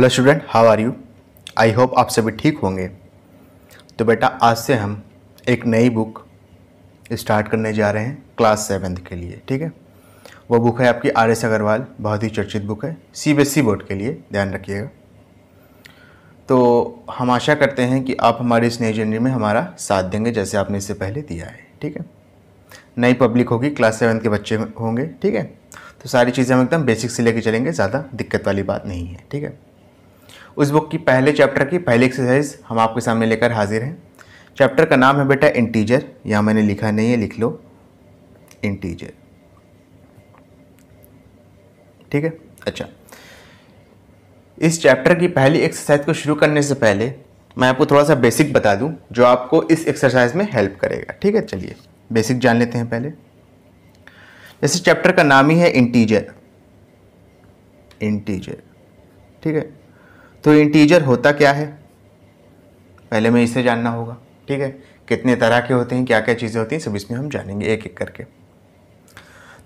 hello student how are you I hope आप सभी ठीक होंगे तो बेटा आज से हम एक नई बुक स्टार्ट करने जा रहे हैं क्लास सेवेंथ के लिए ठीक है वो बुक है आपकी आर एस अग्रवाल बहुत ही चर्चित बुक है C B S E board के लिए ध्यान रखिएगा तो हम आशा करते हैं कि आप हमारी इस नई जर्नी में हमारा साथ देंगे जैसे आपने इससे पहले दिया है ठीक है नई पब्लिक होगी क्लास सेवन के बच्चे होंगे ठीक है तो सारी चीज़ें हम एकदम बेसिक से लेके चलेंगे ज़्यादा दिक्कत वाली बात नहीं है ठीक है उस बुक की पहले चैप्टर की पहली एक्सरसाइज हम आपके सामने लेकर हाजिर हैं चैप्टर का नाम है बेटा इंटीजर यहाँ मैंने लिखा नहीं है लिख लो इंटीजर ठीक है अच्छा इस चैप्टर की पहली एक्सरसाइज को शुरू करने से पहले मैं आपको थोड़ा सा बेसिक बता दूं जो आपको इस एक्सरसाइज में हेल्प करेगा ठीक है चलिए बेसिक जान लेते हैं पहले जैसे चैप्टर का नाम ही है इंटीजर इंटीजर ठीक है तो इंटीजर होता क्या है पहले मैं इसे जानना होगा ठीक है कितने तरह के होते हैं क्या क्या चीज़ें होती हैं सब इसमें हम जानेंगे एक एक करके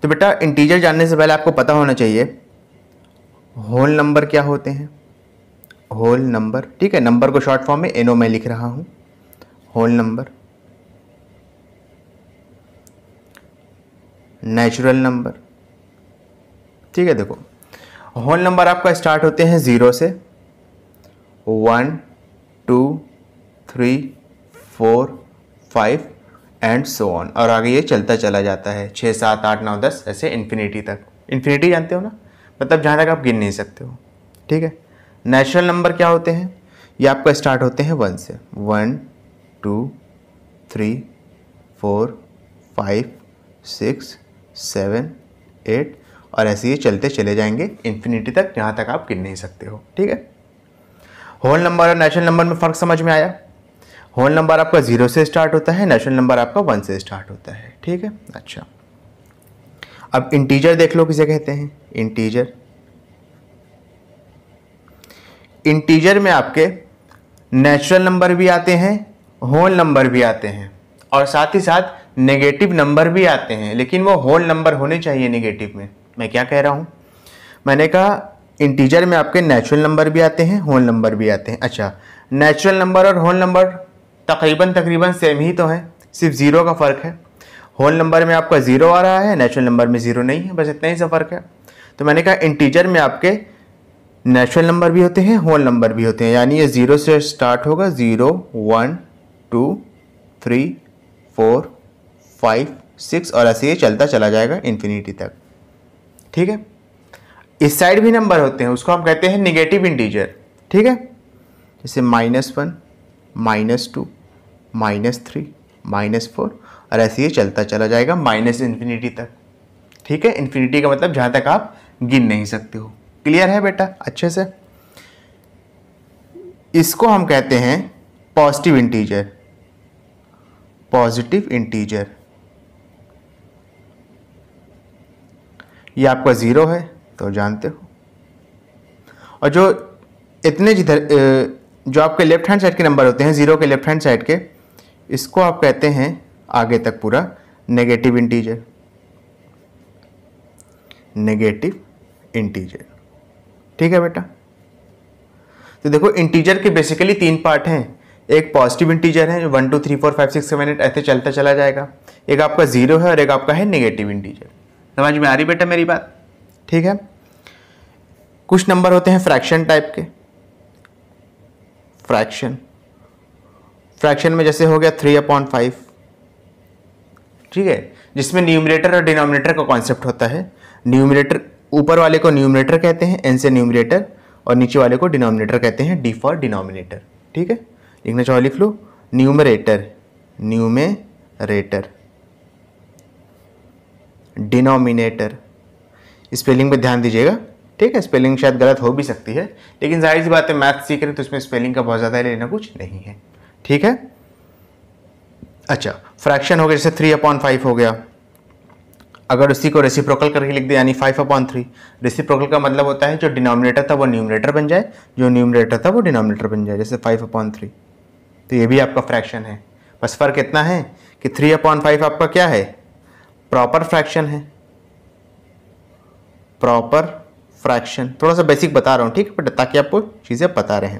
तो बेटा इंटीजर जानने से पहले आपको पता होना चाहिए होल नंबर क्या होते हैं होल नंबर ठीक है नंबर को शॉर्ट फॉर्म में एनो मैं लिख रहा हूँ होल नंबर नेचुरल नंबर ठीक है देखो होल नंबर आपका स्टार्ट होते हैं ज़ीरो से one two three four five and so on और आगे ये चलता चला जाता है छः सात आठ नौ दस ऐसे इन्फिनिटी तक इन्फिनिटी जानते हो ना मतलब जहाँ तक आप गिन नहीं सकते हो ठीक है नेचुरल नंबर क्या होते हैं ये आपका स्टार्ट होते हैं वन से one two three four five six seven eight और ऐसे ये चलते चले जाएंगे इन्फिनिटी तक जहाँ तक आप गिन नहीं सकते हो ठीक है होल नंबर और नेशनल नंबर में फ़र्क समझ में आया होल नंबर आपका ज़ीरो से स्टार्ट होता है नेशनल नंबर आपका वन से स्टार्ट होता है ठीक है अच्छा अब इंटीजर देख लो किसे कहते हैं इंटीजर इंटीजर में आपके नेचुरल नंबर भी आते हैं होल नंबर भी आते हैं और साथ ही साथ नेगेटिव नंबर भी आते हैं लेकिन वो होल नंबर होने चाहिए नेगेटिव में मैं क्या कह रहा हूँ मैंने कहा इंटीजर में आपके नेचुरल नंबर भी आते हैं होल नंबर भी आते हैं अच्छा नेचुरल नंबर और होल नंबर तकरीबन तकरीबन सेम ही तो है सिर्फ ज़ीरो का फ़र्क है होल नंबर में आपका ज़ीरो आ रहा है नेचुरल नंबर में ज़ीरो नहीं है बस इतना ही सा फ़र्क है तो मैंने कहा इंटीजर में आपके नेचुरल नंबर भी होते हैं होल नंबर भी होते हैं यानी ये ज़ीरो से स्टार्ट होगा zero one two three four five six और ऐसे ही चलता चला जाएगा इन्फिनिटी तक ठीक है इस साइड भी नंबर होते हैं उसको हम कहते हैं निगेटिव इंटीजर ठीक है जैसे minus one minus two minus three minus four और ऐसे ही चलता चला जाएगा माइनस इन्फिनिटी तक ठीक है इन्फिनिटी का मतलब जहाँ तक आप गिन नहीं सकते हो क्लियर है बेटा अच्छे से इसको हम कहते हैं पॉजिटिव इंटीजर पॉजिटिव इंटीजर ये आपका ज़ीरो है तो जानते हो और जो इतने जिधर जो आपके लेफ्ट हैंड साइड के नंबर होते हैं ज़ीरो के लेफ्ट हैंड साइड के इसको आप कहते हैं आगे तक पूरा नेगेटिव इंटीजर नेगेटिव इंटीजर ठीक है बेटा तो देखो इंटीजर के बेसिकली तीन पार्ट हैं एक पॉजिटिव इंटीजर है one two three four five six seven eight ऐसे चलता चला जाएगा एक आपका ज़ीरो है और एक आपका है नेगेटिव इंटीजर समझ में आ रही बेटा मेरी बात ठीक है कुछ नंबर होते हैं फ्रैक्शन टाइप के फ्रैक्शन फ्रैक्शन में जैसे हो गया थ्री अपॉइंट फाइव ठीक है जिसमें न्यूमिनेटर और डिनोमिनेटर का कॉन्सेप्ट होता है न्यूमिनेटर ऊपर वाले को न्यूमरेटर कहते हैं एन से न्यूमरेटर और नीचे वाले को डिनोमिनेटर कहते हैं डी फॉर डिनोमिनेटर ठीक है लिखना चाहो लिख लो न्यूमरेटर न्यूमेरेटर डिनोमिनेटर स्पेलिंग पर ध्यान दीजिएगा ठीक है स्पेलिंग शायद गलत हो भी सकती है लेकिन जाहिर सी बात है मैथ सीख रहे तो इसमें स्पेलिंग का बहुत ज़्यादा लेना कुछ नहीं है ठीक है अच्छा फ्रैक्शन हो गया जैसे थ्री अपॉन फाइव हो गया अगर उसी को रेसिप्रोकल करके लिख दें यानी फाइव अपॉन थ्री रेसिप्रोकल का मतलब होता है जो डिनोमिनेटर था वो न्यूमिनेटर बन जाए जो न्यूमिनेटर था वो डिनोमिनेटर बन जाए जैसे फाइव अपॉन थ्री तो ये भी आपका फ्रैक्शन है बस फर्क इतना है कि थ्री अपॉन फाइव आपका क्या है प्रॉपर फ्रैक्शन है प्रॉपर फ्रैक्शन थोड़ा सा बेसिक बता रहा हूँ ठीक बट ताकि आपको चीज़ें पता रहें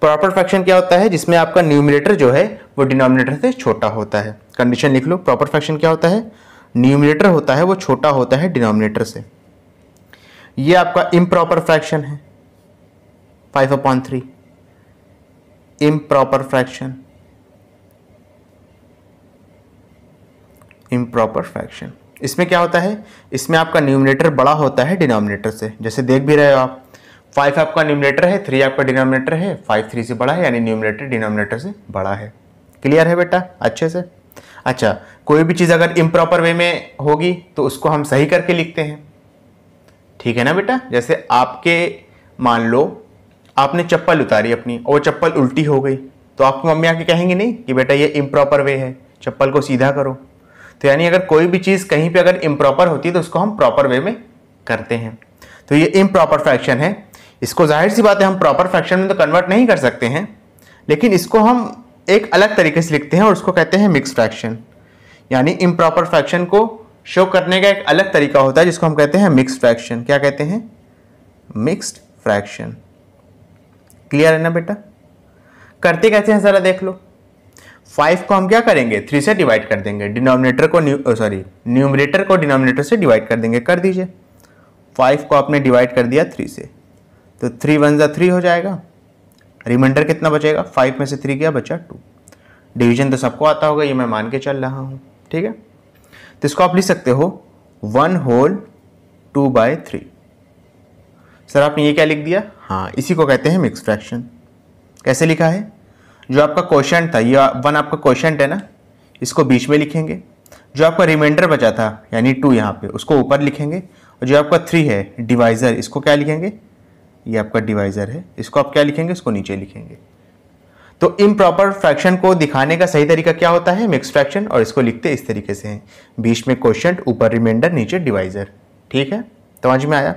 प्रॉपर फ्रैक्शन क्या होता है जिसमें आपका न्यूमिनेटर जो है वो डिनोमिनेटर से छोटा होता है कंडीशन लिख लो प्रॉपर फ्रैक्शन क्या होता है न्यूमिनेटर होता है वो छोटा होता है डिनोमिनेटर से ये आपका इम्प्रॉपर फ्रैक्शन है five upon three improper fraction proper fraction इसमें क्या होता है इसमें आपका न्यूमिनेटर बड़ा होता है डिनोमिनेटर से जैसे देख भी रहे हो आप फाइव आपका न्यूमिनेटर है थ्री आपका डिनोमिनेटर है फाइव थ्री से बड़ा है यानी न्यूमिनेटर डिनोमिनेटर से बड़ा है क्लियर है बेटा अच्छे से अच्छा कोई भी चीज़ अगर इम्प्रॉपर वे में होगी तो उसको हम सही करके लिखते हैं ठीक है ना बेटा जैसे आपके मान लो आपने चप्पल उतारी अपनी और चप्पल उल्टी हो गई तो आपकी मम्मी आके कहेंगे नहीं कि बेटा ये इम्प्रॉपर वे है चप्पल को सीधा करो तो यानी अगर कोई भी चीज़ कहीं पे अगर इम्प्रॉपर होती है तो उसको हम प्रॉपर वे में करते हैं तो ये इम्प्रॉपर फ्रैक्शन है इसको जाहिर सी बात है हम प्रॉपर फ्रैक्शन में तो कन्वर्ट नहीं कर सकते हैं लेकिन इसको हम एक अलग तरीके से लिखते हैं और उसको कहते हैं मिक्स फ्रैक्शन यानी इम्प्रॉपर फ्रैक्शन को शो करने का एक अलग तरीका होता है जिसको हम कहते हैं मिक्स फ्रैक्शन क्या कहते हैं मिक्सड फ्रैक्शन क्लियर है ना बेटा करते कैसे हैं ज़रा देख लो फाइव को हम क्या करेंगे थ्री से डिवाइड कर देंगे डिनोमिनेटर को सॉरी न्यूमरेटर uh, को डिनोमिनेटर से डिवाइड कर देंगे कर दीजिए फाइव को आपने डिवाइड कर दिया थ्री से तो थ्री वन ज़ा थ्री हो जाएगा रिमाइंडर कितना बचेगा फाइव में से थ्री गया बचा टू डिवीजन तो सबको आता होगा ये मैं मान के चल रहा हूँ ठीक है तो इसको आप लिख सकते हो one whole two by three sir आपने ये क्या लिख दिया हाँ इसी को कहते हैं मिक्स फ्रैक्शन कैसे लिखा है जो आपका क्वेश्चन था ये वन आपका क्वेश्चन है ना इसको बीच में लिखेंगे जो आपका रिमाइंडर बचा था यानी टू यहाँ पे उसको ऊपर लिखेंगे और जो आपका थ्री है डिवाइज़र इसको क्या लिखेंगे ये आपका डिवाइज़र है इसको आप क्या लिखेंगे इसको नीचे लिखेंगे तो इम प्रॉपर फ्रैक्शन को दिखाने का सही तरीका क्या होता है मिक्स फ्रैक्शन और इसको लिखते इस तरीके से हैं बीच में क्वेश्चन ऊपर रिमाइंडर नीचे डिवाइज़र ठीक है तो में आया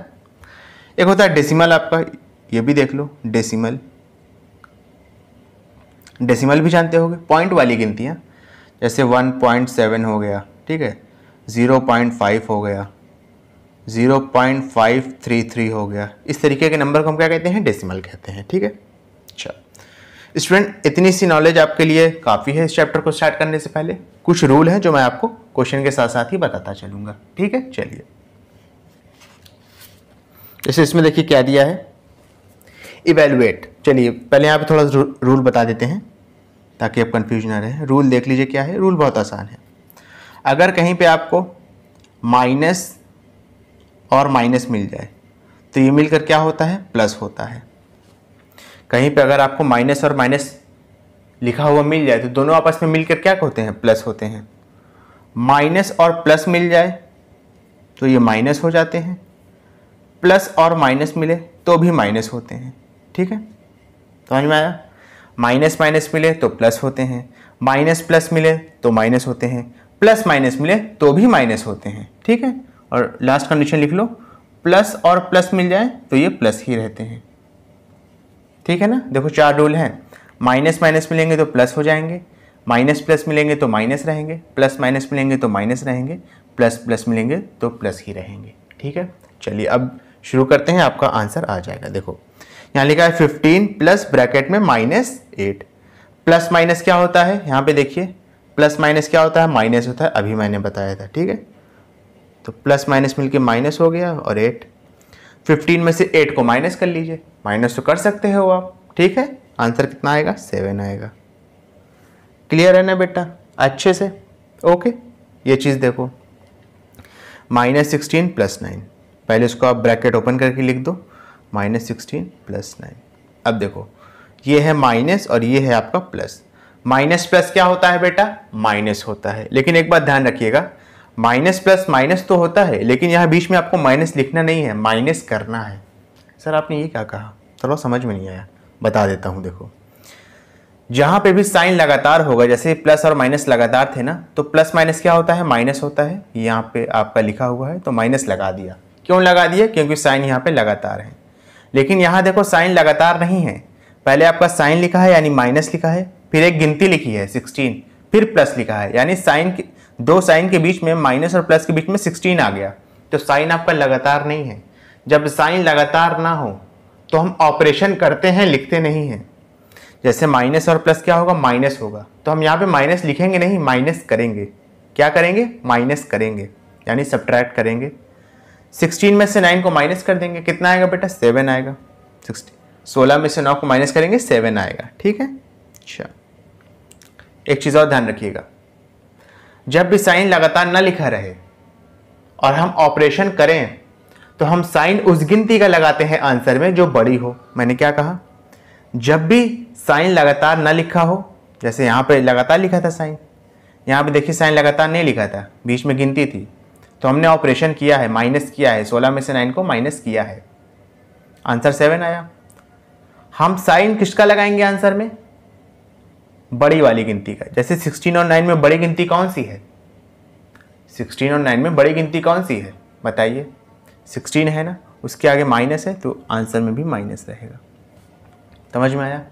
एक होता है डेसिमल आपका ये भी देख लो डेसिमल डेसिमल भी जानते होंगे पॉइंट वाली गिनतियाँ जैसे वन पॉइंट सेवन हो गया ठीक है ज़ीरो पॉइंट फाइव हो गया zero point five three three हो गया इस तरीके के नंबर को हम क्या कहते हैं डेसिमल कहते हैं ठीक है अच्छा स्टूडेंट इतनी सी नॉलेज आपके लिए काफ़ी है इस चैप्टर को स्टार्ट करने से पहले कुछ रूल हैं जो मैं आपको क्वेश्चन के साथ साथ ही बताता चलूँगा ठीक है चलिए जैसे इसमें देखिए क्या दिया है इवेलुएट चलिए पहले यहाँ पे थोड़ा रूल बता देते हैं ताकि आप कन्फ्यूज ना रहें रूल देख लीजिए क्या है रूल बहुत आसान है अगर कहीं पे आपको माइनस और माइनस मिल जाए तो ये मिलकर क्या होता है प्लस होता है कहीं पे अगर आपको माइनस और माइनस लिखा हुआ मिल जाए तो दोनों आपस में मिलकर क्या होते हैं प्लस होते हैं माइनस और प्लस मिल जाए तो ये माइनस हो जाते हैं प्लस और माइनस मिले तो भी माइनस होते हैं ठीक है समझ में आया माइनस माइनस मिले तो प्लस होते हैं माइनस प्लस मिले तो माइनस होते हैं प्लस माइनस मिले तो भी माइनस होते हैं ठीक है और लास्ट कंडीशन लिख लो प्लस और प्लस मिल जाए तो ये प्लस ही रहते हैं ठीक है ना देखो चार रूल हैं माइनस माइनस मिलेंगे तो प्लस हो जाएंगे माइनस प्लस मिलेंगे तो माइनस रहेंगे प्लस माइनस मिलेंगे तो माइनस रहेंगे प्लस प्लस मिलेंगे तो प्लस ही रहेंगे ठीक है चलिए अब शुरू करते हैं आपका आंसर आ जाएगा देखो यहाँ लिखा है फिफ्टीन प्लस ब्रैकेट में माइनस एट प्लस माइनस क्या होता है यहाँ पे देखिए प्लस माइनस क्या होता है माइनस होता है अभी मैंने बताया था ठीक है तो प्लस माइनस मिलके माइनस हो गया और एट फिफ्टीन में से एट को माइनस कर लीजिए माइनस तो कर सकते हो आप ठीक है आंसर कितना आएगा सेवन आएगा क्लियर है ना बेटा अच्छे से ओके ये चीज़ देखो माइनस सिक्सटीन प्लस नाइन पहले उसको आप ब्रैकेट ओपन करके लिख दो माइनस सिक्सटीन प्लस नाइन अब देखो ये है माइनस और ये है आपका प्लस माइनस प्लस क्या होता है बेटा माइनस होता है लेकिन एक बात ध्यान रखिएगा माइनस प्लस माइनस तो होता है लेकिन यहाँ बीच में आपको माइनस लिखना नहीं है माइनस करना है सर आपने ये क्या कहा चलो समझ में नहीं आया बता देता हूँ देखो जहाँ पे भी साइन लगातार होगा जैसे प्लस और माइनस लगातार थे ना तो प्लस माइनस क्या होता है माइनस होता है यहाँ पे आपका लिखा हुआ है तो माइनस लगा दिया क्यों लगा दिया क्योंकि साइन यहाँ पे लगातार है लेकिन यहाँ देखो साइन लगातार नहीं है पहले आपका साइन लिखा है यानी माइनस लिखा है फिर एक गिनती लिखी है सिक्सटीन फिर प्लस लिखा है यानी साइन दो साइन के बीच में माइनस और प्लस के बीच में सिक्सटीन आ गया तो साइन आपका लगातार नहीं है जब साइन लगातार ना हो तो हम ऑपरेशन करते हैं लिखते नहीं हैं जैसे माइनस और प्लस क्या होगा माइनस होगा तो हम यहाँ पे माइनस लिखेंगे नहीं माइनस करेंगे क्या करेंगे माइनस करेंगे यानी सब्ट्रैक्ट करेंगे सिक्सटीन में से नाइन को माइनस कर देंगे कितना आएगा बेटा सेवन आएगा सिक्सटीन सोलह में से नौ को माइनस करेंगे सेवन आएगा ठीक है अच्छा एक चीज़ और ध्यान रखिएगा जब भी साइन लगातार ना लिखा रहे और हम ऑपरेशन करें तो हम साइन उस गिनती का लगाते हैं आंसर में जो बड़ी हो मैंने क्या कहा जब भी साइन लगातार ना लिखा हो जैसे यहाँ पे लगातार लिखा था साइन यहाँ पे देखिए साइन लगातार नहीं लिखा था बीच में गिनती थी तो हमने ऑपरेशन किया है माइनस किया है सोलह में से नाइन को माइनस किया है आंसर सेवन आया हम साइन किसका लगाएंगे आंसर में बड़ी वाली गिनती का जैसे सिक्सटीन और नाइन में बड़ी गिनती कौन सी है सिक्सटीन और नाइन में बड़ी गिनती कौन सी है बताइए सिक्सटीन है ना उसके आगे माइनस है तो आंसर में भी माइनस रहेगा समझ में आया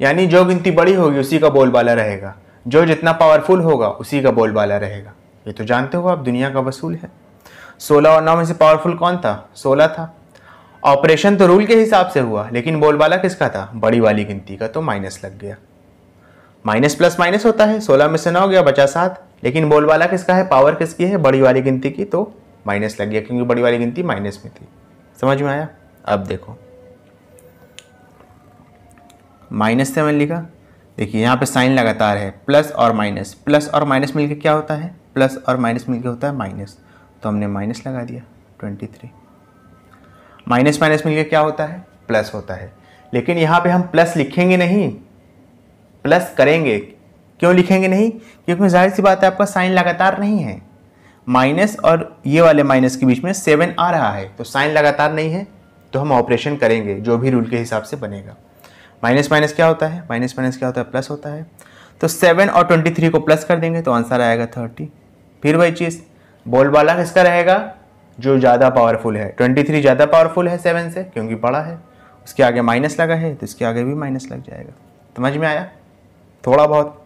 यानी जो गिनती बड़ी होगी उसी का बोलबाला रहेगा जो जितना पावरफुल होगा उसी का बोलबाला रहेगा ये तो जानते हो आप दुनिया का वसूल है सोलह और नौ में से पावरफुल कौन था सोलह था ऑपरेशन तो रूल के हिसाब से हुआ लेकिन बोलबाला किसका था बड़ी वाली गिनती का तो माइनस लग गया माइनस प्लस माइनस होता है सोलह में से नौ गया बचा सात लेकिन बोलबाला किसका है पावर किसकी है बड़ी वाली गिनती की तो माइनस लग गया क्योंकि बड़ी वाली गिनती माइनस में थी समझ में आया अब देखो माइनस से मैंने लिखा देखिए यहाँ पे साइन लगातार है प्लस और माइनस प्लस और माइनस मिलकर क्या होता है प्लस और माइनस मिलकर होता है माइनस तो हमने माइनस लगा दिया ट्वेंटी थ्री माइनस माइनस मिलकर क्या होता है प्लस होता है लेकिन यहाँ पे हम प्लस लिखेंगे नहीं प्लस करेंगे क्यों लिखेंगे नहीं क्योंकि जाहिर सी बात है आपका साइन लगातार नहीं है माइनस और ये वाले माइनस के बीच में सेवन आ रहा है तो साइन लगातार नहीं है तो हम ऑपरेशन करेंगे जो भी रूल के हिसाब से बनेगा माइनस माइनस क्या होता है माइनस माइनस क्या होता है प्लस होता है तो सेवन और ट्वेंटी थ्री को प्लस कर देंगे तो आंसर आएगा थर्टी फिर वही चीज़ बोलबाला किसका रहेगा जो ज़्यादा पावरफुल है 23 ज़्यादा पावरफुल है सेवन से क्योंकि बड़ा है उसके आगे माइनस लगा है तो इसके आगे भी माइनस लग जाएगा समझ में आया थोड़ा बहुत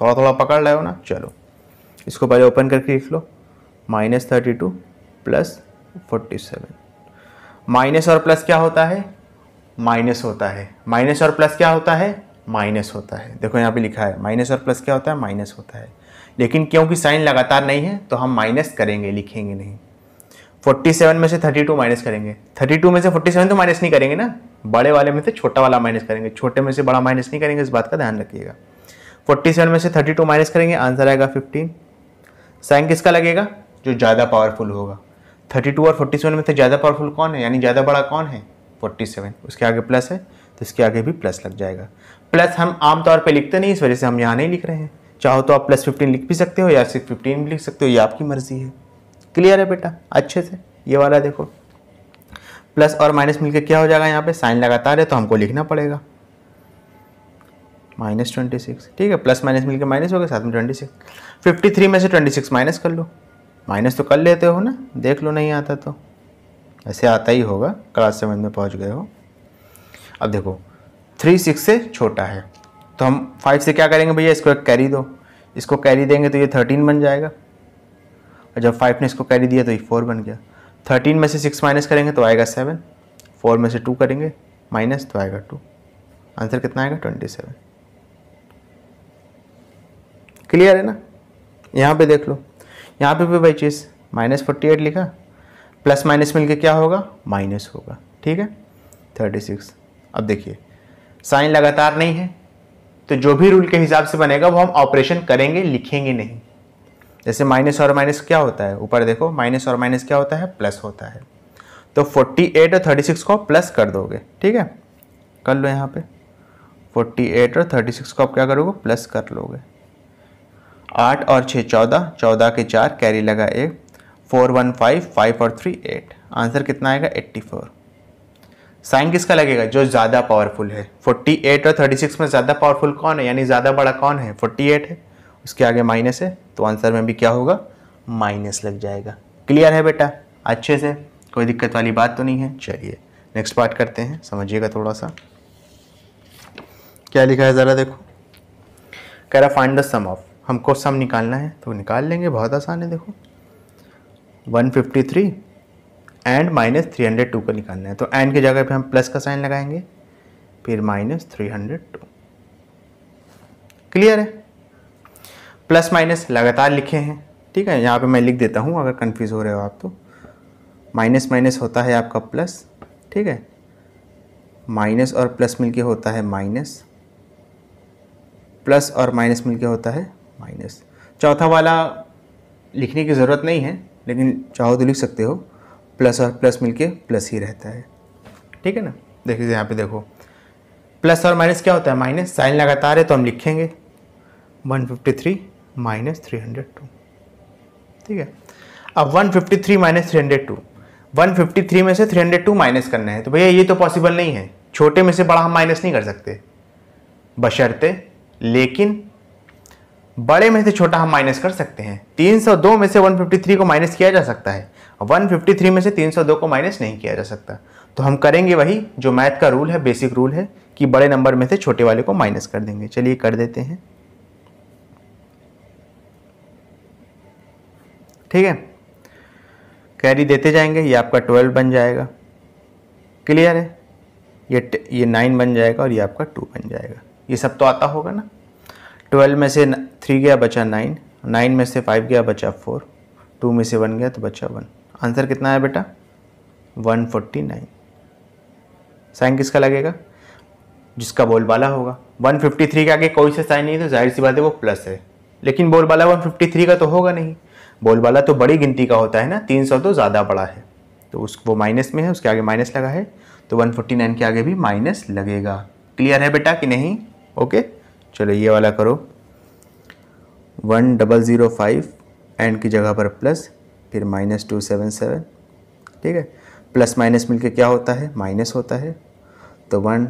थोड़ा थोड़ा पकड़ रहे हो ना चलो इसको पहले ओपन करके लिख लो minus thirty two plus forty seven minus और प्लस क्या होता है माइनस होता है माइनस और प्लस क्या होता है माइनस होता है देखो यहाँ पे लिखा है माइनस और प्लस क्या होता है माइनस होता है लेकिन क्योंकि साइन लगातार नहीं है तो हम माइनस करेंगे लिखेंगे नहीं 47 में से 32 माइनस करेंगे 32 में से 47 तो माइनस नहीं करेंगे ना बड़े वाले में से छोटा वाला माइनस करेंगे छोटे में से बड़ा माइनस नहीं करेंगे इस बात का ध्यान रखिएगा 47 में से 32 माइनस करेंगे आंसर आएगा 15 साइन किसका लगेगा जो ज़्यादा पावरफुल होगा 32 और 47 में से ज़्यादा पावरफुल कौन है यानी ज़्यादा बड़ा कौन है फोर्टी उसके आगे प्लस है तो इसके आगे भी प्लस लग जाएगा प्लस हम आमतौर पर लिखते नहीं इस वजह से हम यहाँ नहीं लिख रहे हैं चाहो तो आप प्लस फिफ्टीन लिख भी सकते हो या सिर्फ फिफ्टीन भी लिख सकते हो ये आपकी मर्ज़ी है क्लियर है बेटा अच्छे से ये वाला देखो प्लस और माइनस मिलकर क्या हो जाएगा यहाँ पे साइन लगातार है तो हमको लिखना पड़ेगा माइनस ट्वेंटी सिक्स ठीक है प्लस माइनस मिलकर माइनस हो गया साथ में ट्वेंटी सिक्स फिफ्टी थ्री में से ट्वेंटी सिक्स माइनस कर लो माइनस तो कर लेते हो ना देख लो नहीं आता तो ऐसे आता ही होगा क्लास सेवन में पहुँच गए हो अब देखो थ्री सिक्स से छोटा है तो हम फाइव से क्या करेंगे भैया इसको एक कैरी दो इसको कैरी देंगे तो ये थर्टीन बन जाएगा और जब फाइव ने इसको कैरी दिया तो ये फोर बन गया थर्टीन में से सिक्स माइनस करेंगे तो आएगा सेवन फोर में से टू करेंगे माइनस तो आएगा टू आंसर कितना आएगा ट्वेंटी सेवन क्लियर है ना यहाँ पे देख लो यहाँ पे भी भाई चीज़ माइनस फोर्टी एट लिखा प्लस माइनस मिलके क्या होगा माइनस होगा ठीक है थर्टी सिक्स अब देखिए साइन लगातार नहीं है तो जो भी रूल के हिसाब से बनेगा वो हम ऑपरेशन करेंगे लिखेंगे नहीं जैसे माइनस और माइनस क्या होता है ऊपर देखो माइनस और माइनस क्या होता है प्लस होता है तो 48 और 36 को प्लस कर दोगे ठीक है कर लो यहाँ पे 48 और 36 को आप क्या करोगे प्लस कर लोगे आठ और छः चौदह चौदह के चार कैरी लगा एक फोर वन फाइव फाइव और थ्री एट आंसर कितना आएगा एट्टी फोर साइन किसका लगेगा जो ज़्यादा पावरफुल है 48 और 36 में ज़्यादा पावरफुल कौन है यानी ज़्यादा बड़ा कौन है 48 है उसके आगे माइनस है तो आंसर में भी क्या होगा माइनस लग जाएगा क्लियर है बेटा अच्छे से कोई दिक्कत वाली बात तो नहीं है चलिए नेक्स्ट पार्ट करते हैं समझिएगा थोड़ा सा क्या लिखा है ज़रा देखो कह रहा फाइंड द सम ऑफ हमको सम निकालना है तो निकाल लेंगे बहुत आसान है देखो 153 and minus three hundred two का निकालना है तो एंड की जगह पे हम प्लस का साइन लगाएंगे फिर minus three hundred two clear है प्लस माइनस लगातार लिखे हैं ठीक है यहाँ पे मैं लिख देता हूँ अगर कंफ्यूज हो रहे हो आप तो माइनस माइनस होता है आपका प्लस ठीक है माइनस और प्लस मिलके होता है माइनस प्लस और माइनस मिलके होता है माइनस चौथा वाला लिखने की ज़रूरत नहीं है लेकिन चाहो तो लिख सकते हो प्लस और प्लस मिलके प्लस ही रहता है ठीक है ना देखिए यहाँ पे देखो प्लस और माइनस क्या होता है माइनस साइन लगातार है तो हम लिखेंगे 153 fifty three minus three hundred two ठीक है अब 153 fifty three minus three hundred two one fifty three में से थ्री हंड्रेड टू माइनस करना है तो भैया ये तो पॉसिबल नहीं है छोटे में से बड़ा हम माइनस नहीं कर सकते बशर्ते लेकिन बड़े में से छोटा हम माइनस कर सकते हैं 302 में से 153 को माइनस किया जा सकता है 153 में से 302 को माइनस नहीं किया जा सकता तो हम करेंगे वही जो मैथ का रूल है बेसिक रूल है कि बड़े नंबर में से छोटे वाले को माइनस कर देंगे चलिए कर देते हैं ठीक है कैरी देते जाएंगे ये आपका ट्वेल्व बन जाएगा क्लियर है ये ये नाइन बन जाएगा और ये आपका टू बन जाएगा ये सब तो आता होगा ना ट्वेल्व में से थ्री गया बचा नाइन नाइन में से फाइव गया बचा फोर टू में से वन गया तो बचा वन आंसर कितना है बेटा 149 साइन किसका लगेगा जिसका बोलबाला होगा 153 के आगे कोई से साइन नहीं तो जाहिर सी बात है वो प्लस है लेकिन बोलबाला 153 का तो होगा नहीं बोलबाला तो बड़ी गिनती का होता है ना 300 तो ज़्यादा बड़ा है तो उस वो माइनस में है उसके आगे माइनस लगा है तो 149 के आगे भी माइनस लगेगा क्लियर है बेटा कि नहीं ओके चलो ये वाला करो one double zero five and की जगह पर प्लस फिर माइनस टू सेवन सेवन ठीक है प्लस माइनस मिलके क्या होता है माइनस होता है तो one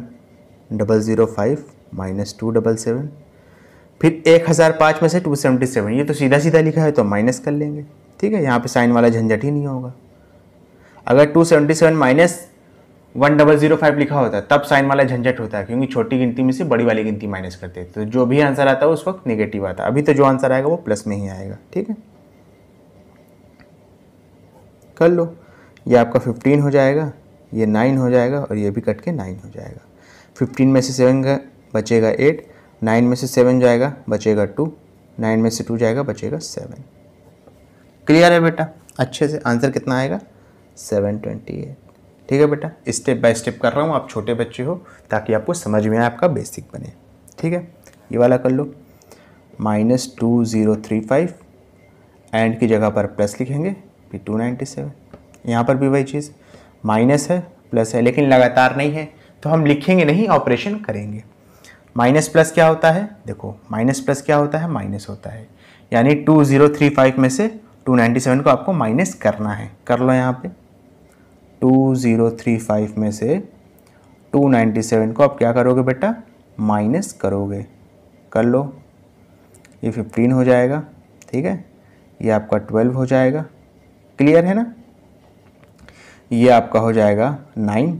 double zero five minus two double seven फिर एक हज़ार पाँच में से टू सेवेंटी सेवन ये तो सीधा सीधा लिखा है तो माइनस कर लेंगे ठीक है यहाँ पे साइन वाला झंझट ही नहीं होगा अगर two seventy seven minus one double zero five लिखा होता है तब साइन वाला झंझट होता है क्योंकि छोटी गिनती में से बड़ी वाली गिनती माइनस करते हैं तो जो भी आंसर आता है उस वक्त नेगेटिव आता है अभी तो जो आंसर आएगा वो प्लस में ही आएगा ठीक है कर लो ये आपका फिफ्टीन हो जाएगा ये नाइन हो जाएगा और ये भी कट के नाइन हो जाएगा फिफ्टीन में से सेवन का बचेगा एट नाइन में से सेवन जाएगा बचेगा टू नाइन में से टू जाएगा बचेगा सेवन क्लियर है बेटा अच्छे से आंसर कितना आएगा सेवन ट्वेंटी एट ठीक है बेटा स्टेप बाय स्टेप कर रहा हूँ आप छोटे बच्चे हो ताकि आपको समझ में आए आपका बेसिक बने ठीक है ये वाला कर लो minus two zero three five and की जगह पर प्लस लिखेंगे भी टू नाइन्टी सेवन यहाँ पर भी वही चीज़ माइनस है प्लस है लेकिन लगातार नहीं है तो हम लिखेंगे नहीं ऑपरेशन करेंगे माइनस प्लस क्या होता है देखो माइनस प्लस क्या होता है माइनस होता है यानी टू ज़ीरो थ्री फाइव में से टू नाइन्टी सेवन को आपको माइनस करना है कर लो यहाँ पे टू ज़ीरो थ्री फाइव में से टू नाइन्टी सेवन को आप क्या करोगे बेटा माइनस करोगे कर लो ये फिफ्टीन हो जाएगा ठीक है ये आपका ट्वेल्व हो जाएगा क्लियर है ना ये आपका हो जाएगा नाइन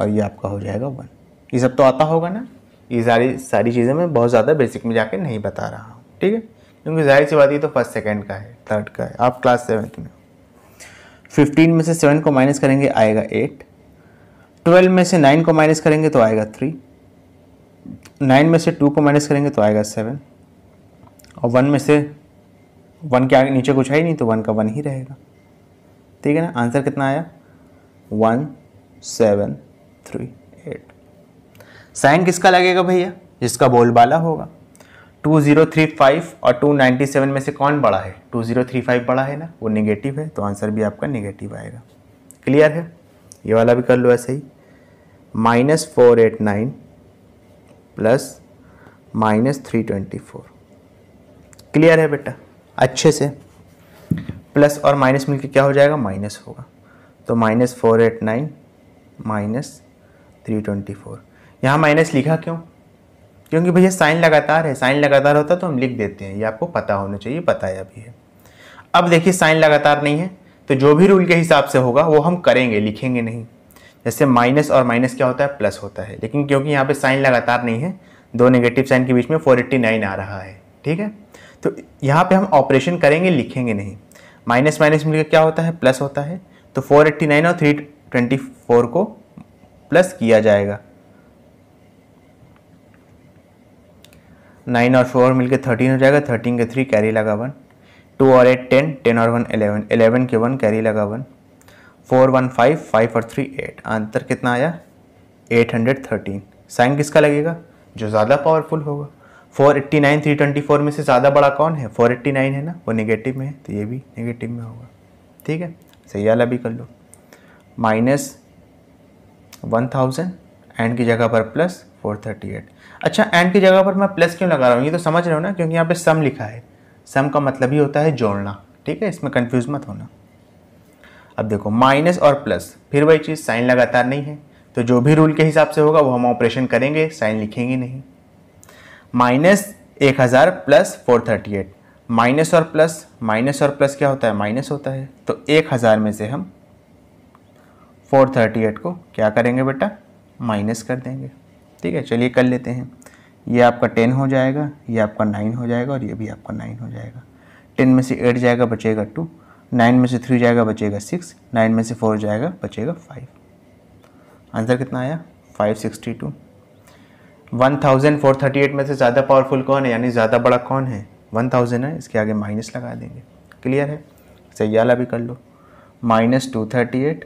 और ये आपका हो जाएगा वन ये सब तो आता होगा ना ये सारी सारी चीज़ें मैं बहुत ज़्यादा बेसिक में जाके नहीं बता रहा हूँ ठीक है क्योंकि जाहिर सी बात ये तो फर्स्ट सेकेंड का है थर्ड का है आप क्लास सेवन्थ में फिफ्टीन में से सेवन को माइनस करेंगे आएगा एट ट्वेल्व में से नाइन को माइनस करेंगे तो आएगा थ्री नाइन में से टू को माइनस करेंगे तो आएगा सेवन और वन में से वन के आगे नीचे कुछ है ही नहीं तो वन का वन ही रहेगा ठीक है ना आंसर कितना आया one seven three eight sign किसका लगेगा भैया जिसका बोलबाला होगा टू ज़ीरो थ्री फाइव और टू नाइन्टी सेवन में से कौन बड़ा है टू ज़ीरो थ्री फाइव बड़ा है ना वो निगेटिव है तो आंसर भी आपका निगेटिव आएगा क्लियर है ये वाला भी कर लो ऐसे ही minus four eight nine plus minus three twenty four clear है बेटा अच्छे से प्लस और माइनस मिलकर क्या हो जाएगा माइनस होगा तो minus four eight nine minus three twenty four यहाँ माइनस लिखा क्यों क्योंकि भैया साइन लगातार है साइन लगातार होता तो हम लिख देते हैं ये आपको पता होना चाहिए बताया भी है अब देखिए साइन लगातार नहीं है तो जो भी रूल के हिसाब से होगा वो हम करेंगे लिखेंगे नहीं जैसे माइनस और माइनस क्या होता है प्लस होता है लेकिन क्योंकि यहाँ पे साइन लगातार नहीं है दो नेगेटिव साइन के बीच में 489 आ रहा है ठीक है तो यहाँ पे हम ऑपरेशन करेंगे लिखेंगे नहीं माइनस माइनस मिलकर क्या होता है प्लस होता है तो फोर एट्टी नाइन और थ्री ट्वेंटी फोर को प्लस किया जाएगा नाइन और फोर मिलकर थर्टीन हो जाएगा थर्टीन के थ्री कैरी लगा वन टू और एट टेन टेन और वन एलेवन एलेवन के वन कैरी लगा one four one five five और थ्री एट आंसर कितना आया एट हंड्रेड थर्टीन साइन किसका लगेगा जो ज़्यादा पावरफुल होगा four eighty nine three twenty four में से ज़्यादा बड़ा कौन है फोर एट्टी नाइन है ना वो नेगेटिव में है तो ये भी नेगेटिव में होगा ठीक है सही वाला भी कर लो माइनस वन थाउजेंड एंड की जगह पर प्लस फोर थर्टी एट अच्छा एंड की जगह पर मैं प्लस क्यों लगा रहा हूँ ये तो समझ रहे हो ना क्योंकि यहाँ पे सम लिखा है सम का मतलब ही होता है जोड़ना ठीक है इसमें कन्फ्यूज मत होना अब देखो माइनस और प्लस फिर वही चीज़ साइन लगातार नहीं है तो जो भी रूल के हिसाब से होगा वो हम ऑपरेशन करेंगे साइन लिखेंगे नहीं माइनस एक हज़ार plus four thirty eight minus और प्लस माइनस और प्लस क्या होता है माइनस होता है तो एक हज़ार में से हम फोर थर्टी एट को क्या करेंगे बेटा माइनस कर देंगे ठीक है चलिए कर लेते हैं ये आपका टेन हो जाएगा ये आपका नाइन हो जाएगा और ये भी आपका नाइन हो जाएगा टेन में से एट जाएगा बचेगा टू नाइन में से थ्री जाएगा बचेगा सिक्स नाइन में से फोर जाएगा बचेगा फाइव आंसर कितना आया फाइव सिक्सटी टू 1438 में से ज़्यादा पावरफुल कौन है यानी ज़्यादा बड़ा कौन है 1000 है इसके आगे माइनस लगा देंगे क्लियर है सयाला भी कर लो minus two thirty eight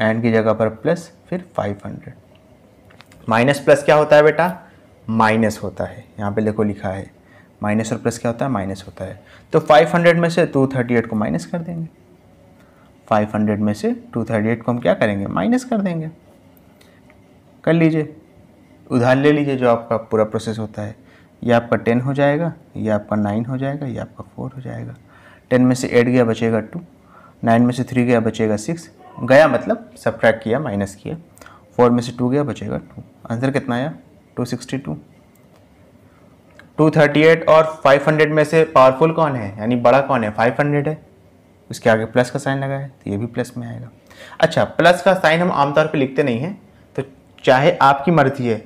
and की जगह पर प्लस फिर फाइव हंड्रेड माइनस प्लस क्या होता है बेटा माइनस होता है यहाँ पे देखो लिखा है माइनस और प्लस क्या होता है माइनस होता है तो 500 में से 238 को माइनस कर देंगे 500 में से 238 को हम क्या करेंगे माइनस कर देंगे कर लीजिए उधार ले लीजिए जो आपका पूरा प्रोसेस होता है या आपका टेन हो जाएगा या आपका नाइन हो जाएगा या आपका फोर हो जाएगा टेन में से एट गया बचेगा टू नाइन में से थ्री गया बचेगा सिक्स गया मतलब सब्ट्रैक्ट किया माइनस किया फोर में से टू गया बचेगा टू आंसर कितना आया two sixty two two thirty eight और फाइव हंड्रेड में से पावरफुल कौन है यानी बड़ा कौन है फाइव हंड्रेड है उसके आगे प्लस का साइन लगा है तो ये भी प्लस में आएगा अच्छा प्लस का साइन हम आमतौर पर लिखते नहीं हैं तो चाहे आपकी मर्जी है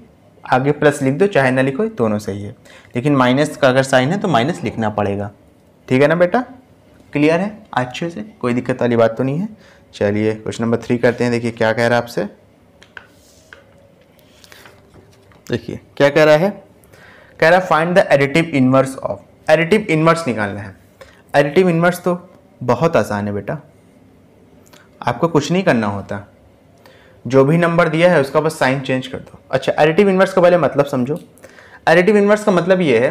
आगे प्लस लिख दो चाहे ना लिखो दोनों सही है लेकिन माइनस का अगर साइन है तो माइनस लिखना पड़ेगा ठीक है ना बेटा क्लियर है अच्छे से कोई दिक्कत वाली बात तो नहीं है चलिए क्वेश्चन नंबर थ्री करते हैं देखिए क्या कह रहा है आपसे देखिए क्या कह रहा है कह रहा है find the additive inverse of additive inverse निकालना है एडिटिव इन्वर्स तो बहुत आसान है बेटा आपको कुछ नहीं करना होता जो भी नंबर दिया है उसका बस साइन चेंज कर दो अच्छा एडिटिव इन्वर्स का पहले मतलब समझो एडिटिव इन्वर्स का मतलब ये है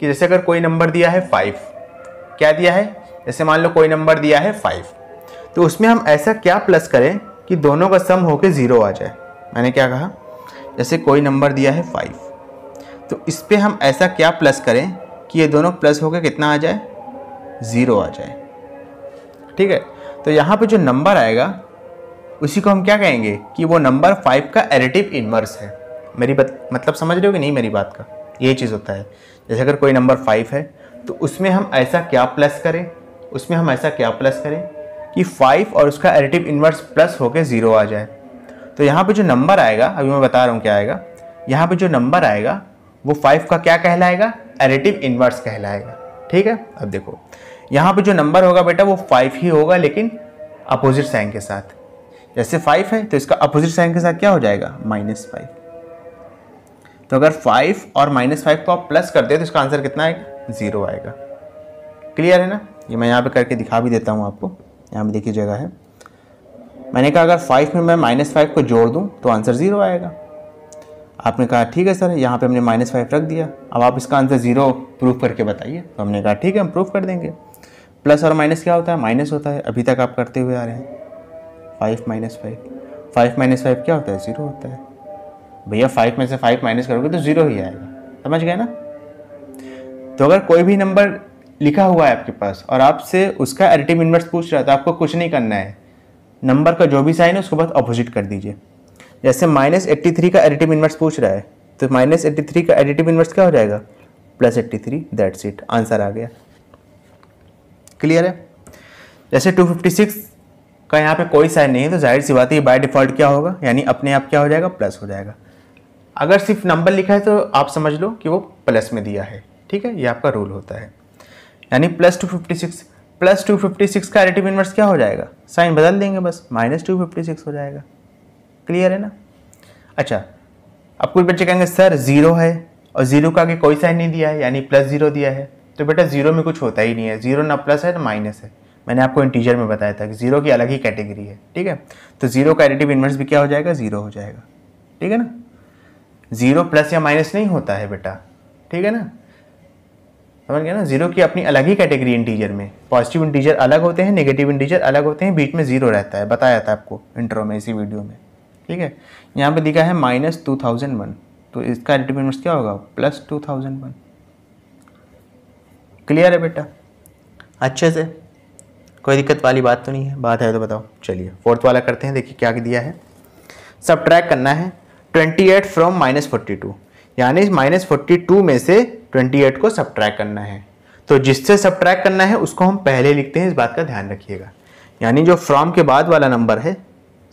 कि जैसे अगर कोई नंबर दिया है फाइव क्या दिया है जैसे मान लो कोई नंबर दिया है फाइव तो उसमें हम ऐसा क्या प्लस करें कि दोनों का सम होकर ज़ीरो आ जाए मैंने क्या कहा जैसे कोई नंबर दिया है फाइव तो इस पर हम ऐसा क्या प्लस करें कि ये दोनों प्लस होकर कितना आ जाए ज़ीरो आ जाए ठीक है तो यहाँ पे जो नंबर आएगा उसी को हम क्या कहेंगे कि वो नंबर फाइव का एरेटिव इन्वर्स है मेरी बत, मतलब समझ रहे हो कि नहीं मेरी बात का यही चीज़ होता है जैसे अगर कोई नंबर फाइव है तो उसमें हम ऐसा क्या प्लस करें उसमें हम ऐसा क्या प्लस करें कि फाइव और उसका एरेटिव इन्वर्स प्लस होकर ज़ीरो आ जाए तो यहाँ पर जो नंबर आएगा अभी मैं बता रहा हूँ क्या आएगा यहाँ पर जो नंबर आएगा वो फाइव का क्या कहलाएगा एरेटिव इन्वर्स कहलाएगा ठीक है अब देखो यहाँ पर जो नंबर होगा बेटा वो फाइव ही होगा लेकिन अपोजिट साइन के साथ जैसे फाइव है तो इसका अपोजिट साइन के साथ क्या हो जाएगा माइनस फाइव तो अगर फाइव और माइनस फाइव को आप प्लस करते हैं तो इसका आंसर कितना आएगा ज़ीरो आएगा क्लियर है ना ये मैं यहाँ पे करके दिखा भी देता हूँ आपको यहाँ पे देखिए जगह है मैंने कहा अगर फाइव में मैं माइनस फाइव को जोड़ दूँ तो आंसर ज़ीरो आएगा आपने कहा ठीक है सर यहाँ पे हमने माइनस फाइव रख दिया अब आप इसका आंसर ज़ीरो प्रूफ करके बताइए तो हमने कहा ठीक है हम प्रूफ कर देंगे प्लस और माइनस क्या होता है माइनस होता है अभी तक आप करते हुए आ रहे हैं five minus five five minus five क्या होता है ज़ीरो होता है भैया फाइव में से फाइव माइनस करोगे तो ज़ीरो ही आएगा समझ गए ना तो अगर कोई भी नंबर लिखा हुआ है आपके पास और आपसे उसका एडिटिव इन्वर्स पूछ रहा है तो आपको कुछ नहीं करना है नंबर का जो भी साइन है उसको बस अपोजिट कर दीजिए जैसे माइनस एट्टी थ्री का एडिटिव इन्वर्स पूछ रहा है तो माइनस एट्टी थ्री का एडिटिव इन्वर्स क्या हो जाएगा plus eighty three that's it answer आ गया क्लियर है जैसे टू फिफ्टी सिक्स का यहाँ पे कोई साइन नहीं है तो जाहिर सी बात है बाय डिफॉल्ट क्या होगा यानी अपने आप क्या हो जाएगा प्लस हो जाएगा अगर सिर्फ नंबर लिखा है तो आप समझ लो कि वो प्लस में दिया है ठीक है ये आपका रूल होता है यानी plus two fifty six plus two fifty six का एडिटिव इन्वर्स क्या हो जाएगा साइन बदल देंगे बस माइनस टू फिफ्टी सिक्स हो जाएगा क्लियर है ना अच्छा अब कुछ बच्चे कहेंगे सर ज़ीरो है और ज़ीरो का आगे कोई साइन नहीं दिया है यानी प्लस ज़ीरो दिया है तो बेटा ज़ीरो में कुछ होता ही नहीं है ज़ीरो ना प्लस है ना माइनस है मैंने आपको इंटीजर में बताया था कि जीरो की अलग ही कैटेगरी है ठीक है तो जीरो का एडिटिव इन्वर्स भी क्या हो जाएगा जीरो हो जाएगा ठीक है ना जीरो प्लस या माइनस नहीं होता है बेटा ठीक है ना समझ गया ना जीरो की अपनी अलग ही कैटेगरी इंटीजर में पॉजिटिव इंटीजर अलग होते हैं नेगेटिव इंटीजर अलग होते हैं बीच में जीरो रहता है बताया था आपको इंटरव्यू में इसी वीडियो में ठीक है यहाँ पे दिखा है माइनस टू थाउजेंड वन तो इसका एडिटिव इन्वर्स क्या होगा plus two thousand one clear है बेटा अच्छे से कोई दिक्कत वाली बात तो नहीं है बात है तो बताओ चलिए फोर्थ वाला करते हैं देखिए क्या दिया है सब ट्रैक करना है twenty eight from minus forty two यानी माइनस फोर्टी टू में से ट्वेंटी एट को सब ट्रैक करना है तो जिससे सब ट्रैक करना है उसको हम पहले लिखते हैं इस बात का ध्यान रखिएगा यानी जो फ्रॉम के बाद वाला नंबर है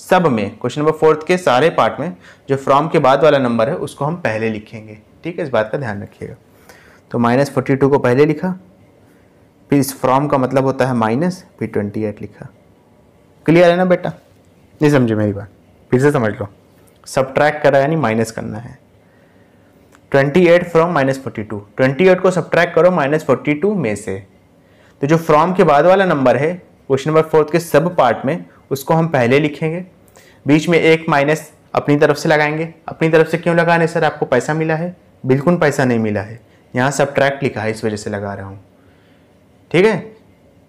सब में क्वेश्चन नंबर फोर्थ के सारे पार्ट में जो फ्रॉम के बाद वाला नंबर है उसको हम पहले लिखेंगे ठीक है इस बात का ध्यान रखिएगा तो माइनस फोर्टी टू को पहले लिखा फिर इस फ्रॉम का मतलब होता है माइनस फिर ट्वेंटी एट लिखा क्लियर है ना बेटा नहीं समझे मेरी बात फिर से समझ लो सब ट्रैक करा यानी माइनस करना है twenty eight from minus forty two twenty eight को सब ट्रैक करो माइनस फोर्टी टू में से तो जो फ्रॉम के बाद वाला नंबर है क्वेश्चन नंबर फोर्थ के सब पार्ट में उसको हम पहले लिखेंगे बीच में एक माइनस अपनी तरफ से लगाएंगे अपनी तरफ से क्यों लगा रहे सर आपको पैसा मिला है बिल्कुल पैसा नहीं मिला है यहाँ सब ट्रैक लिखा है इस वजह से लगा रहा हूँ ठीक है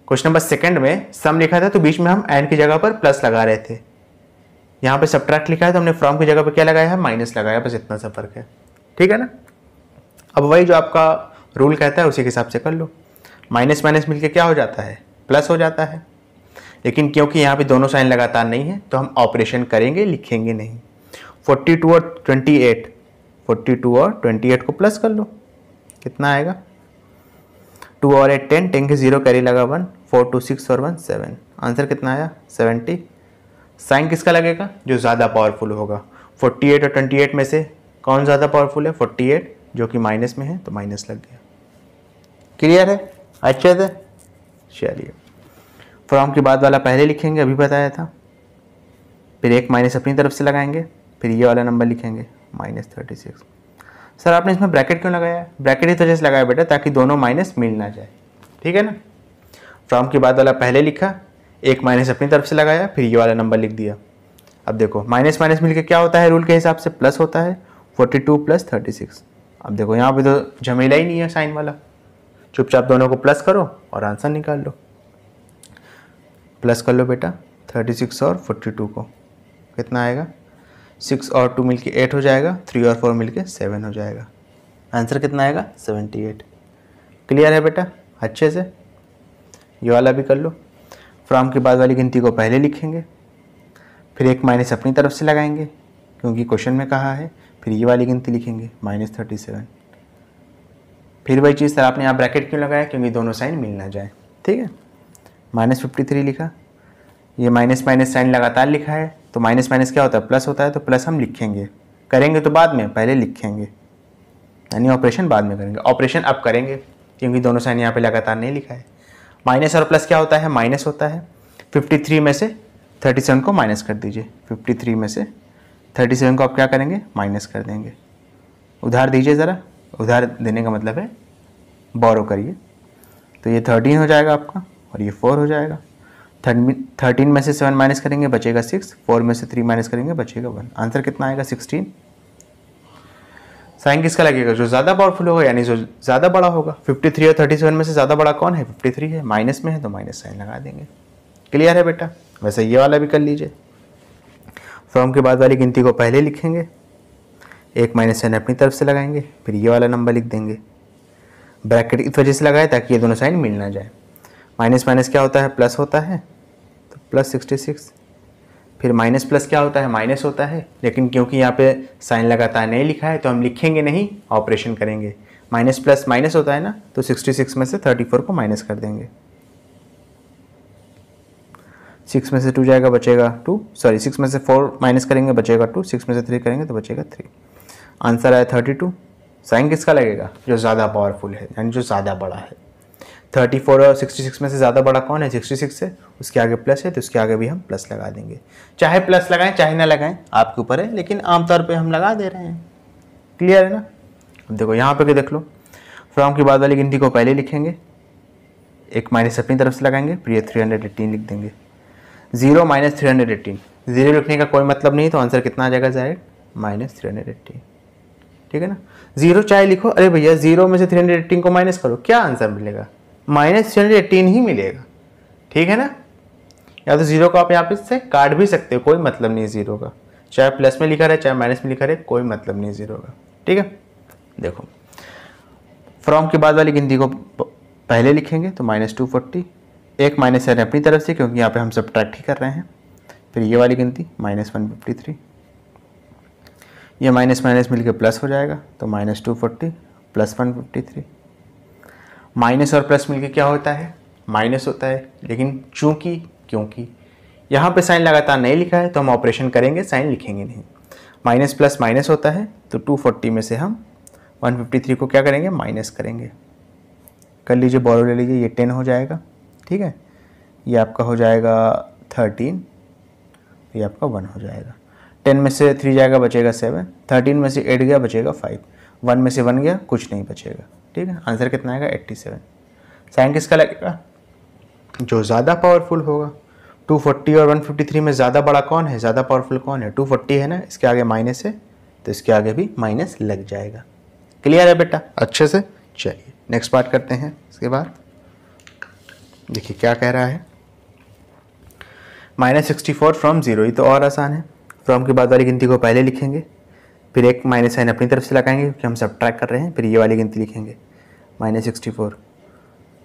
क्वेश्चन नंबर सेकंड में सम लिखा था तो बीच में हम एंड की जगह पर प्लस लगा रहे थे यहाँ पे सब्ट्रैक्ट लिखा है तो हमने फ्रॉम की जगह पर क्या लगाया है माइनस लगाया बस इतना सा फर्क है ठीक है ना अब वही जो आपका रूल कहता है उसी के हिसाब से कर लो माइनस माइनस मिलकर क्या हो जाता है प्लस हो जाता है लेकिन क्योंकि यहाँ पे दोनों साइन लगातार नहीं है तो हम ऑपरेशन करेंगे लिखेंगे नहीं 42 और 28 42 और 28 को प्लस कर लो कितना आएगा टू और एट टेन टेन के जीरो कैरी लगा वन फोर टू सिक्स और वन सेवन आंसर कितना आया सेवेंटी साइन किसका लगेगा जो ज़्यादा पावरफुल होगा फोर्टी एट और ट्वेंटी एट में से कौन ज़्यादा पावरफुल है फोर्टी एट जो कि माइनस में है तो माइनस लग गया क्लियर है अच्छे से चलिए फ्रॉम के बाद वाला पहले लिखेंगे अभी बताया था फिर एक माइनस अपनी तरफ से लगाएंगे फिर ये वाला नंबर लिखेंगे माइनस थर्टी सिक्स सर आपने इसमें ब्रैकेट क्यों लगाया ब्रैकेट ही तो जैसे लगाया बेटा ताकि दोनों माइनस मिल ना जाए ठीक है ना फ्रॉम की बात वाला पहले लिखा एक माइनस अपनी तरफ से लगाया फिर ये वाला नंबर लिख दिया अब देखो माइनस माइनस मिलकर क्या होता है रूल के हिसाब से प्लस होता है forty two plus thirty six अब देखो यहाँ पे तो झमेला ही नहीं है साइन वाला चुपचाप दोनों को प्लस करो और आंसर निकाल लो प्लस कर लो बेटा थर्टी सिक्स और फोर्टी टू को कितना आएगा सिक्स और टू मिल के एट हो जाएगा थ्री और फोर मिल के सेवन हो जाएगा आंसर कितना आएगा सेवेंटी एट क्लियर है बेटा अच्छे से ये वाला भी कर लो फ्राम के बाद वाली गिनती को पहले लिखेंगे फिर एक माइनस अपनी तरफ से लगाएंगे क्योंकि क्वेश्चन में कहा है फिर ये वाली गिनती लिखेंगे माइनस थर्टी सेवन फिर वही चीज़ सर आपने यहाँ ब्रैकेट क्यों लगाया क्योंकि दोनों साइन मिल ना जाए ठीक है माइनस फिफ्टी थ्री लिखा ये माइनस माइनस साइन लगातार लिखा है तो माइनस माइनस क्या होता है प्लस होता है तो प्लस हम लिखेंगे करेंगे तो बाद में पहले लिखेंगे यानी ऑपरेशन बाद में करेंगे ऑपरेशन अब करेंगे क्योंकि दोनों साइन यहाँ पे लगातार नहीं लिखा है माइनस और प्लस क्या होता है माइनस होता है 53 में से 37 को माइनस कर दीजिए 53 में से 37 को आप क्या करेंगे माइनस कर देंगे उधार दीजिए ज़रा उधार देने का मतलब है बोरो करिए तो ये 13 हो जाएगा आपका और ये 4 हो जाएगा थर्टीन में से सेवन माइनस करेंगे बचेगा सिक्स फोर में से थ्री माइनस करेंगे बचेगा वन आंसर कितना आएगा सिक्सटीन साइन किसका लगेगा जो ज़्यादा पावरफुल होगा यानी जो ज़्यादा बड़ा होगा फिफ्टी थ्री और थर्टी सेवन में से ज़्यादा बड़ा कौन है फिफ्टी थ्री है माइनस में है तो माइनस साइन लगा देंगे क्लियर है बेटा वैसे ये वाला भी कर लीजिए फॉर्म के बाद वाली गिनती को पहले लिखेंगे एक माइनस साइन अपनी तरफ से लगाएंगे फिर ये वाला नंबर लिख देंगे ब्रैकेट इस वजह से लगाए ताकि ये दोनों साइन मिल ना जाए माइनस माइनस क्या होता है प्लस होता है तो प्लस सिक्सटी सिक्स फिर माइनस प्लस क्या होता है माइनस होता है लेकिन क्योंकि यहाँ पे साइन लगातार नहीं लिखा है तो हम लिखेंगे नहीं ऑपरेशन करेंगे माइनस प्लस माइनस होता है ना तो 66 में से 34 को माइनस कर देंगे सिक्स में से टू जाएगा बचेगा टू सॉरी सिक्स में से फोर माइनस करेंगे बचेगा टू सिक्स में से थ्री करेंगे तो बचेगा थ्री आंसर आया थर्टी टू साइन किसका लगेगा जो ज़्यादा पावरफुल है यानी जो ज़्यादा बड़ा है थर्टी फोर और सिक्सटी सिक्स में से ज़्यादा बड़ा कौन है सिक्सटी सिक्स है उसके आगे प्लस है तो उसके आगे भी हम प्लस लगा देंगे चाहे प्लस लगाएं चाहे ना लगाएं आपके ऊपर है लेकिन आमतौर पर हम लगा दे रहे हैं क्लियर है ना अब देखो यहाँ पे देख लो फ्रॉम की बाद वाली गिनती को पहले लिखेंगे एक माइनस अपनी तरफ से लगाएंगे फिर ये थ्री हंड्रेड एट्टीन लिख देंगे zero minus three hundred eighteen zero लिखने का कोई मतलब नहीं तो आंसर कितना आ जाएगा जाहिर माइनस थ्री हंड्रेड एट्टीन ठीक है ना जीरो चाहे लिखो अरे भैया जीरो में से थ्री हंड्रेड एट्टीन को माइनस करो क्या आंसर मिलेगा माइनस थ्री हंड्रेड एटीन ही मिलेगा ठीक है ना या तो ज़ीरो को आप यहाँ पे से काट भी सकते हो कोई मतलब नहीं ज़ीरो का चाहे प्लस में लिखा रहे चाहे माइनस में लिखा रहे कोई मतलब नहीं ज़ीरो का ठीक है देखो फ्रॉम के बाद वाली गिनती को पहले लिखेंगे तो माइनस टू फोर्टी एक माइनस है अपनी तरफ से क्योंकि यहाँ पे हम सब ट्रैक्ट ही कर रहे हैं फिर ये वाली गिनती माइनस वन फिफ्टी थ्री ये माइनस माइनस मिलकर प्लस हो जाएगा तो minus two forty plus one fifty three minus और प्लस मिलकर क्या होता है माइनस होता है लेकिन चूंकि क्योंकि यहाँ पे साइन लगातार नहीं लिखा है तो हम ऑपरेशन करेंगे साइन लिखेंगे नहीं माइनस प्लस माइनस होता है तो 240 में से हम 153 को क्या करेंगे माइनस करेंगे कर लीजिए बॉलो ले लीजिए ये टेन हो जाएगा ठीक है ये आपका हो जाएगा थर्टीन ये आपका वन हो जाएगा टेन में से थ्री जाएगा बचेगा सेवन थर्टीन में से एट गया बचेगा फाइव वन में से वन गया कुछ नहीं बचेगा ठीक है आंसर कितना आएगा एट्टी सेवन साइन किसका लगेगा जो ज़्यादा पावरफुल होगा 240 और 153 में ज़्यादा बड़ा कौन है ज़्यादा पावरफुल कौन है 240 है ना इसके आगे माइनस है तो इसके आगे भी माइनस लग जाएगा क्लियर है बेटा अच्छे से चलिए नेक्स्ट पार्ट करते हैं इसके बाद देखिए क्या कह रहा है minus sixty four from zero ही तो और आसान है फ्रॉम के बाद वाली गिनती को पहले लिखेंगे फिर एक माइनस साइन अपनी तरफ से लगाएंगे क्योंकि हम सब ट्रैक कर रहे हैं फिर ये वाली गिनती लिखेंगे माइनस सिक्सटी फोर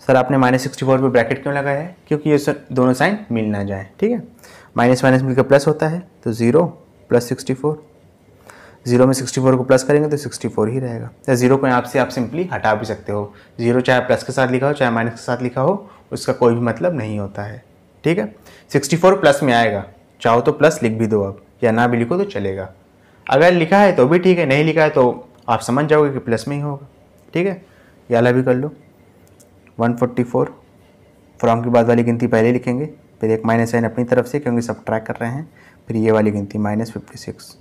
सर आपने माइनस सिक्सटी फोर पर ब्रैकेट क्यों लगाया है क्योंकि ये सर दोनों साइन मिल ना जाए ठीक है माइनस माइनस मिलकर प्लस होता है तो zero plus sixty four zero में सिक्सटी फोर को प्लस करेंगे तो सिक्सटी फोर ही रहेगा या जीरो को यहाँ से आप सिंपली हटा भी सकते हो जीरो चाहे प्लस के साथ लिखा हो चाहे माइनस के साथ लिखा हो उसका कोई भी मतलब नहीं होता है ठीक है सिक्सटी फोर प्लस में आएगा चाहो तो प्लस लिख भी दो आप या ना भी लिखो तो चलेगा अगर लिखा है तो भी ठीक है नहीं लिखा है तो आप समझ जाओगे कि प्लस में ही होगा ठीक है ये वाला भी कर लो 144 फ्रॉम के बाद वाली गिनती पहले लिखेंगे फिर एक माइनस साइन अपनी तरफ से क्योंकि सब ट्रैक कर रहे हैं फिर ये वाली गिनती minus fifty six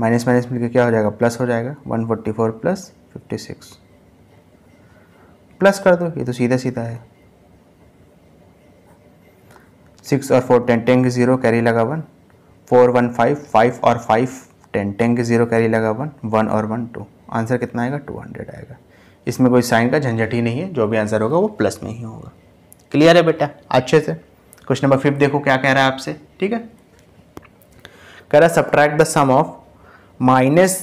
minus minus मिलकर क्या हो जाएगा प्लस हो जाएगा one forty four plus fifty six plus कर दो ये तो सीधा सीधा है सिक्स और फोर टेन टेन के ज़ीरो कैरी लगा one four one five five और फाइव टेन टेन के ज़ीरो कैरी लगा वन वन और वन टू आंसर कितना आएगा टू हंड्रेड आएगा इसमें कोई साइन का झंझट ही नहीं है जो भी आंसर होगा वो प्लस में ही होगा क्लियर है बेटा अच्छे से क्वेश्चन नंबर फिफ्थ देखो क्या कह रहा है आपसे ठीक है कह रहा subtract the sum of minus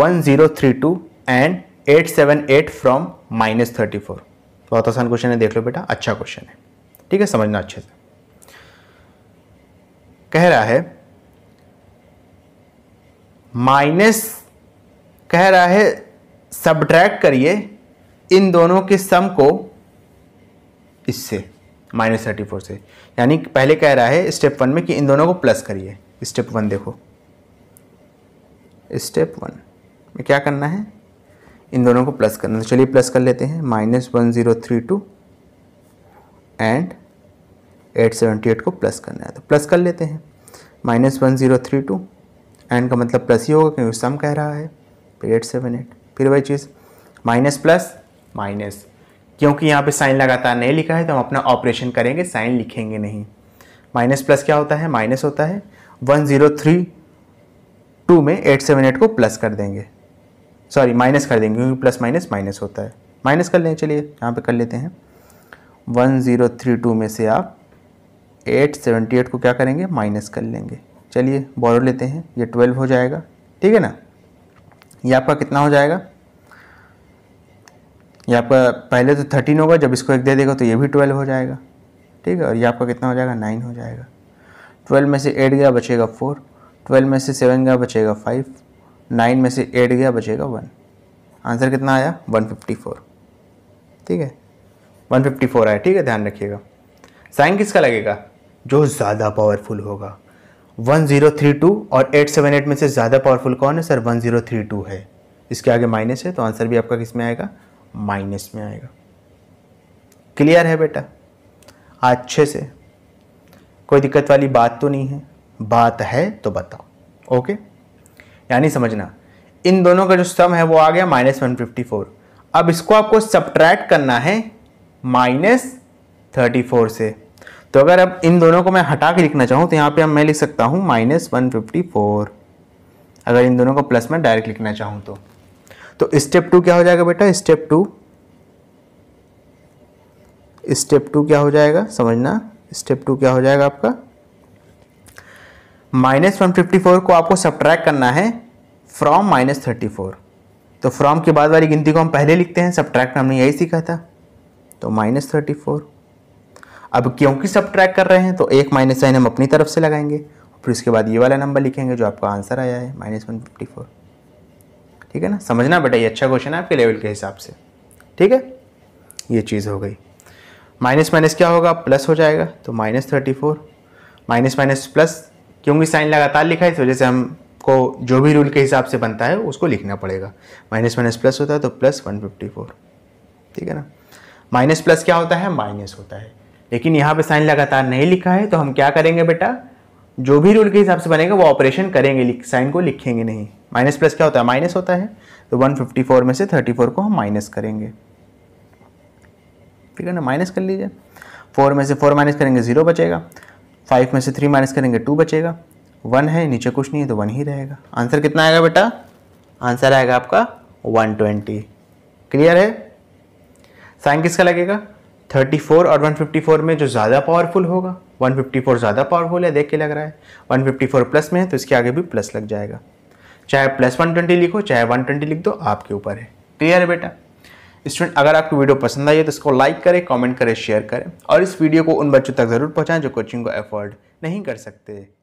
one zero three two and eight seven eight from minus thirty four बहुत आसान क्वेश्चन है देख लो बेटा अच्छा क्वेश्चन है ठीक है समझना अच्छे से कह रहा है माइनस कह रहा है सब्ट्रैक्ट करिए इन दोनों के सम को इससे माइनस थर्टी फोर से यानी पहले कह रहा है स्टेप वन में कि इन दोनों को प्लस करिए स्टेप वन देखो स्टेप वन में क्या करना है इन दोनों को प्लस करना तो चलिए प्लस कर लेते हैं minus one zero three two and eight seventy eight को प्लस करना है तो प्लस कर लेते हैं minus one zero three two and का मतलब प्लस ही होगा क्योंकि सम कह रहा है फिर एट सेवन एट फिर वही चीज़ माइनस प्लस माइनस क्योंकि यहाँ पे साइन लगातार नहीं लिखा है तो हम अपना ऑपरेशन करेंगे साइन लिखेंगे नहीं माइनस प्लस क्या होता है माइनस होता है वन ज़ीरो थ्री टू में एट सेवन एट को प्लस कर देंगे सॉरी माइनस कर देंगे क्योंकि प्लस माइनस माइनस होता है माइनस कर लें चलिए यहाँ पे कर लेते हैं वन ज़ीरो थ्री टू में से आप एट सेवेंटी एट को क्या करेंगे माइनस कर लेंगे चलिए बॉर्डर लेते हैं ये ट्वेल्व हो जाएगा ठीक है ना ये आपका कितना हो जाएगा ये आपका पहले तो थर्टीन होगा जब इसको एक दे देगा तो ये भी ट्वेल्व हो जाएगा ठीक है और ये आपका कितना हो जाएगा नाइन हो जाएगा ट्वेल्व में से एट गया बचेगा फोर ट्वेल्व में से सेवन गया बचेगा फाइव नाइन में से एट गया बचेगा वन आंसर कितना आया वन फिफ्टी फोर ठीक है वन फिफ्टी फोर आया ठीक है ध्यान रखिएगा साइन किसका लगेगा जो ज़्यादा पावरफुल होगा वन ज़ीरो थ्री टू और एट सेवन एट में से ज़्यादा पावरफुल कौन है sir one zero three two है इसके आगे माइनस है तो आंसर भी आपका किस में आएगा माइनस में आएगा क्लियर है बेटा अच्छे से कोई दिक्कत वाली बात तो नहीं है बात है तो बताओ ओके यानी समझना इन दोनों का जो सम है वो आ गया माइनस वन फिफ्टी फोर अब इसको आपको सब्ट्रैक्ट करना है माइनस थर्टी फोर से तो अगर अब इन दोनों को मैं हटा के लिखना चाहूँ तो यहाँ पे अब मैं लिख सकता हूँ माइनस वन फिफ्टी फोर अगर इन दोनों को प्लस में डायरेक्ट लिखना चाहूँ तो तो स्टेप टू क्या हो जाएगा बेटा स्टेप टू स्टेप टू क्या हो जाएगा समझना स्टेप टू क्या हो जाएगा आपका माइनस वन फिफ्टी फोर को आपको सब्ट्रैक करना है फ्रॉम माइनस थर्टी फोर तो फ्रॉम के बाद वाली गिनती को हम पहले लिखते हैं सब्ट्रैक्ट हमने यही सीखा था तो माइनस थर्टी फोर अब क्योंकि ट्रैक कर रहे हैं तो एक माइनस साइन हम अपनी तरफ से लगाएंगे फिर उसके बाद ये वाला नंबर लिखेंगे जो आपका आंसर आया है माइनस वन फिफ्टी फोर ठीक है ना समझना बेटा ये अच्छा क्वेश्चन है आपके लेवल के हिसाब से ठीक है ये चीज़ हो गई माइनस माइनस क्या होगा प्लस हो जाएगा तो minus thirty four minus minus plus क्योंकि साइन लगातार लिखा है इस वजह से हमको जो भी रूल के हिसाब से बनता है उसको लिखना पड़ेगा माइनस माइनस प्लस होता है तो प्लस वन फिफ्टी फोर ठीक है ना माइनस प्लस क्या होता है माइनस होता है लेकिन यहाँ पे साइन लगातार नहीं लिखा है तो हम क्या करेंगे बेटा जो भी रूल के हिसाब से बनेगा वो ऑपरेशन करेंगे साइन को लिखेंगे नहीं माइनस प्लस क्या होता है माइनस होता है तो 154 में से 34 को हम माइनस करेंगे ठीक है ना माइनस कर लीजिए फोर में से फोर माइनस करेंगे ज़ीरो बचेगा फाइव में से थ्री माइनस करेंगे टू बचेगा वन है नीचे कुछ नहीं है तो वन ही रहेगा आंसर कितना आएगा बेटा आंसर आएगा आपका वन ट्वेंटी क्लियर है साइन किसका लगेगा थर्टी फोर और वन फिफ्टी फोर में जो ज़्यादा पावरफुल होगा वन फिफ्टी फोर ज़्यादा पावरफुल है देख के लग रहा है वन फिफ्टी फोर प्लस में है तो इसके आगे भी प्लस लग जाएगा चाहे प्लस वन ट्वेंटी लिखो चाहे वन ट्वेंटी लिख दो आपके ऊपर है क्लियर है बेटा स्टूडेंट अगर आपको वीडियो पसंद आई है तो इसको लाइक करें कमेंट करें शेयर करें और इस वीडियो को उन बच्चों तक ज़रूर पहुँचाएं जो कोचिंग को अफोर्ड नहीं कर सकते